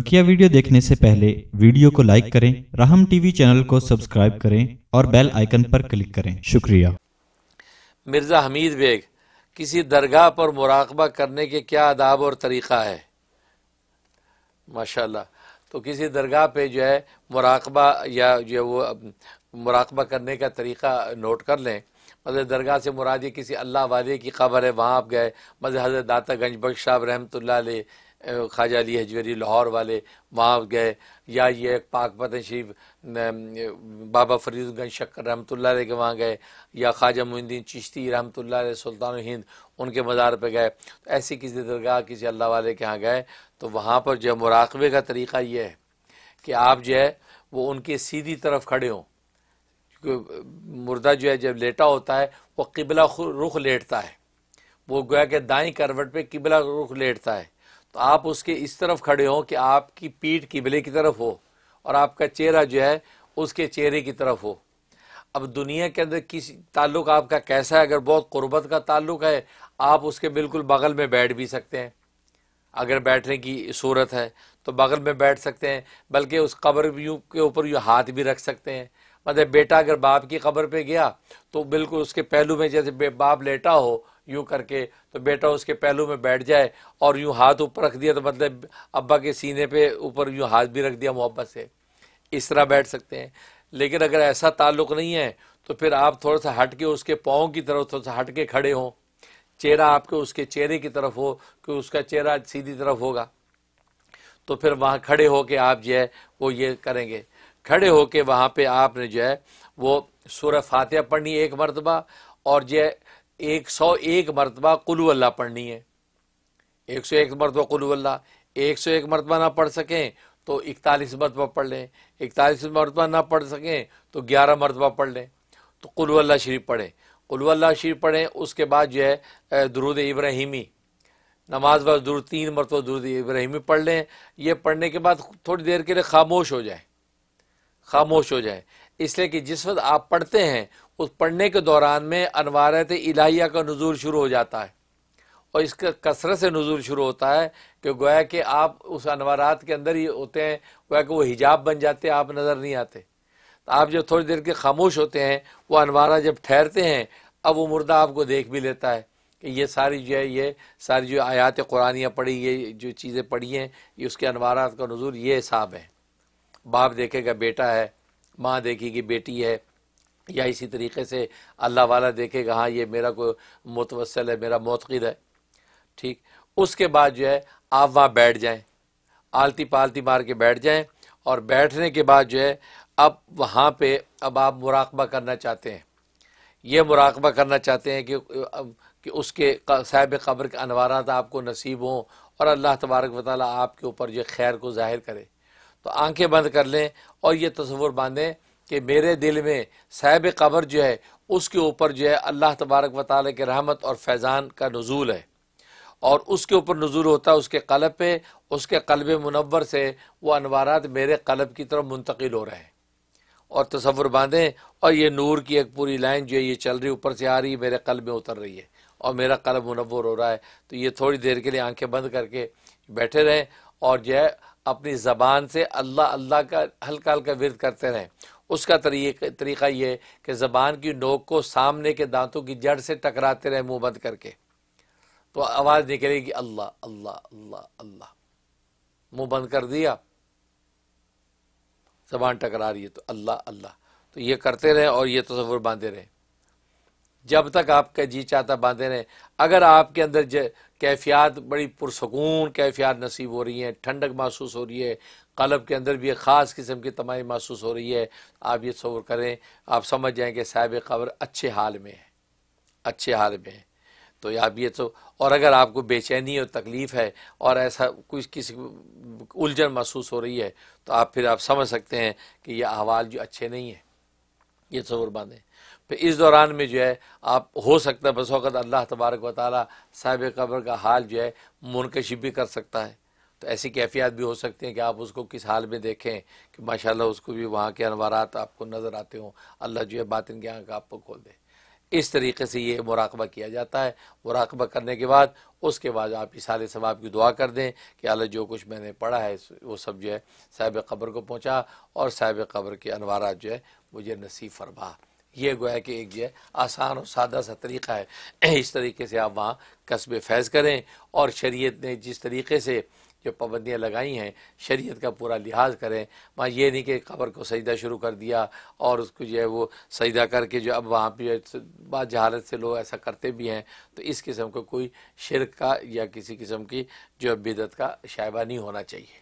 बकिया वीडियो देखने से पहले वीडियो को लाइक करें राहम टीवी चैनल को सब्सक्राइब करें और बेल आइकन पर क्लिक करें शुक्रिया मिर्ज़ा हमीद बेग किसी दरगाह पर मुराकबा करने के क्या आदाब और तरीक़ा है माशाल्लाह तो किसी दरगाह पे जो है मुराकबा या जो है वो मुराकबा करने का तरीक़ा नोट कर लें मतलब दरगाह से मुरादी किसी अल्लाह वाले की खबर है वहाँ आप गए मतलब हज़रत दाता गंज बख्श साहब रहमत ला ख्वाजा अली हजवेरी लाहौर वाले वहाँ गए या ये पाक पतन शरीफ बाबा फरीदगंज शक्कर रहमत ला के वहाँ गए या ख्वाजा मुहिद्दीन चिश्ती रहमत सुल्तान हिंद उनके मज़ार पर गए तो ऐसी किसी दरगाह किसी अल्लाह वाले के यहाँ गए तो वहाँ पर जो मुराकबे का तरीका ये है कि आप जो है वो उनके सीधी तरफ खड़े हों क्योंकि मुर्दा जो है जब लेटा होता है वह किबला रुख लेटता है वो गोया के दाई करवट पर किबला रुख लेटता है तो आप उसके इस तरफ खड़े हों कि आपकी पीठ किबले की तरफ हो और आपका चेहरा जो है उसके चेहरे की तरफ हो अब दुनिया के अंदर किस ताल्लुक आपका कैसा है अगर बहुत गुरबत का ताल्लुक है आप उसके बिल्कुल बगल में बैठ भी सकते हैं अगर बैठने की सूरत है तो बगल में बैठ सकते हैं बल्कि उस कब्र यूँ के ऊपर यूँ हाथ भी रख सकते हैं मतलब बेटा अगर बाप की खबर पे गया तो बिल्कुल उसके पहलू में जैसे बाप लेटा हो यूँ करके तो बेटा उसके पहलू में बैठ जाए और यूं हाथ ऊपर रख दिया तो मतलब अब्बा के सीने पे ऊपर यूँ हाथ भी रख दिया मोहब्बत से इस तरह बैठ सकते हैं लेकिन अगर ऐसा ताल्लुक़ नहीं है तो फिर आप थोड़ा सा हट के उसके पाँव की तरफ थोड़ा सा हट के खड़े हों चेहरा आपके उसके चेहरे की तरफ हो कि उसका चेहरा सीधी तरफ होगा तो फिर वहाँ खड़े होके आप जो है वो ये करेंगे खड़े होके वहाँ पे आपने जो है वो सूर फातिहा पढ़नी एक मरतबा और जो है एक सौ एक मरतबा कुल्ला पढ़नी है एक सौ एक मरतबा कुल्ला एक सौ एक मरतबा ना पढ़ सकें तो इकतालीस मरतबा पढ़ लें इकतालीस मरतबा ना पढ़ सकें तो ग्यारह मरतबा पढ़ लें तो कुल्ला शरीफ पढ़ें कुल्ला शरीफ पढ़ें उसके बाद जो है दरुद इब्राहिमी नमाज बस दूर तीन मरतबा दुरुद इब्राहिमी पढ़ लें यह पढ़ने के बाद थोड़ी देर के लिए खामोश हो जाए खामोश हो जाए इसलिए कि जिस वक्त आप पढ़ते हैं उस पढ़ने के दौरान में अनवारत इलाहिया का नजूर शुरू हो जाता है और इसका कसरत से नजूर शुरू होता है कि गोया कि आप उस अनवारात के अंदर ही होते हैं गोया कि वो हिजाब बन जाते हैं आप नज़र नहीं आते तो आप जब थोड़ी देर के खामोश होते हैं वो अनवारा जब ठहरते हैं अब वो मुर्दा आपको देख भी लेता है कि ये सारी जो है ये सारी जो आयात कुरानियाँ पढ़ी ये जो चीज़ें पढ़ी हैं ये उसके अनवारात का नजूर ये हिसाब है बाप देखेगा बेटा है माँ देखेगी बेटी है या इसी तरीके से अल्लाह वाला देखेगा हाँ ये मेरा कोई मुतवसल है मेरा मतकद है ठीक उसके बाद जो है आप वहाँ बैठ जाएं आलती पालती मार के बैठ जाएं और बैठने के बाद जो है अब वहाँ पर अब आप मुराकबा करना चाहते हैं ये मुराकबा करना चाहते हैं कि कि उसके साहब कब्र के था आपको नसीब हों और अल्लाह तबारक वाली आपके ऊपर जो खैर को ज़ाहिर करे तो आंखें बंद कर लें और ये तस्वुर बांधें कि मेरे दिल में साहब कबर जो है उसके ऊपर जो है अल्लाह तबारक व ताल के रहमत और फैज़ान का नजूल है और उसके ऊपर नजूल होता है उसके कलब पर उसके कलब मुनवर से वह अनवारात मेरे कलब की तरफ मुंतकिल हो रहे हैं और तस्वुर बांधें और ये नूर की एक पूरी लाइन जो है ये चल रही ऊपर से आ रही है मेरे कलब में उतर रही है और मेरा कलब मुनवर हो रहा है तो ये थोड़ी देर के लिए आँखें बंद करके बैठे रहें और जो है अपनी ज़बान से अल्लाह अल्लाह का हल्का हल्का विरद करते रहें उसका तरीक तरीका ये कि ज़बान की नोक को सामने के दांतों की जड़ से टकराते रहें मुंह बंद करके तो आवाज़ निकलेगी अल्लाह अल्लाह अल्लाह अल्लाह मुंह बंद कर दिया ज़बान टकरा रही है तो अल्लाह अल्लाह तो ये करते रहें और ये तस्वुर बांधे रहें जब तक आपका जी चाहता बांधे रहें अगर आपके अंदर ज कैफियात बड़ी पुरसकून कैफियात नसीब हो रही हैं ठंडक महसूस हो रही है कलब के अंदर भी एक ख़ास किस्म की तमाही महसूस हो रही है आप ये शौर करें आप समझ जाएँ कि साहब कब्र अच्छे हाल में है अच्छे हाल में है तो आप ये तो और अगर आपको बेचैनी और तकलीफ़ है और ऐसा कुछ किसी उलझन महसूस हो रही है तो आप फिर आप समझ सकते हैं कि यह अहवाल जो अच्छे नहीं हैं ये शौर बांधें तो इस दौरान में जो है आप हो सकता है बस वक़्त अल्लाह तबारक व ताली साहिब कब्र का हाल जो है मुनकशिप भी कर सकता है तो ऐसी कैफियत भी हो सकती है कि आप उसको किस हाल में देखें कि माशाल्लाह उसको भी वहाँ के अनवारात आपको नज़र आते हों अल्लाह जो है बातिन की आँख आपको खोल दे इस तरीके से ये मुराकबा किया जाता है मुराकबा करने के बाद उसके बाद आप इस सारे सवाब की दुआ कर दें कि अल्लाह जो कुछ मैंने पढ़ा है वो सब जो है साहिब कब्र को पहुँचा और साहिब कब्र के अनवारा जो है मुझे नसीब फरमा ये गोया कि एक जो है आसान और सादा सा तरीका है इस तरीके से आप वहाँ कस्बे फैज़ करें और शरीयत ने जिस तरीके से जो पाबंदियाँ लगाई हैं शरीयत का पूरा लिहाज करें वहाँ ये नहीं कि कबर को सजदा शुरू कर दिया और उसको जो है वो सजदा करके जो अब वहाँ पर बाद जहालत से लोग ऐसा करते भी हैं तो इस किस्म का को कोई शिरक का या किसी किस्म की जो बिदत का शायबा नहीं होना चाहिए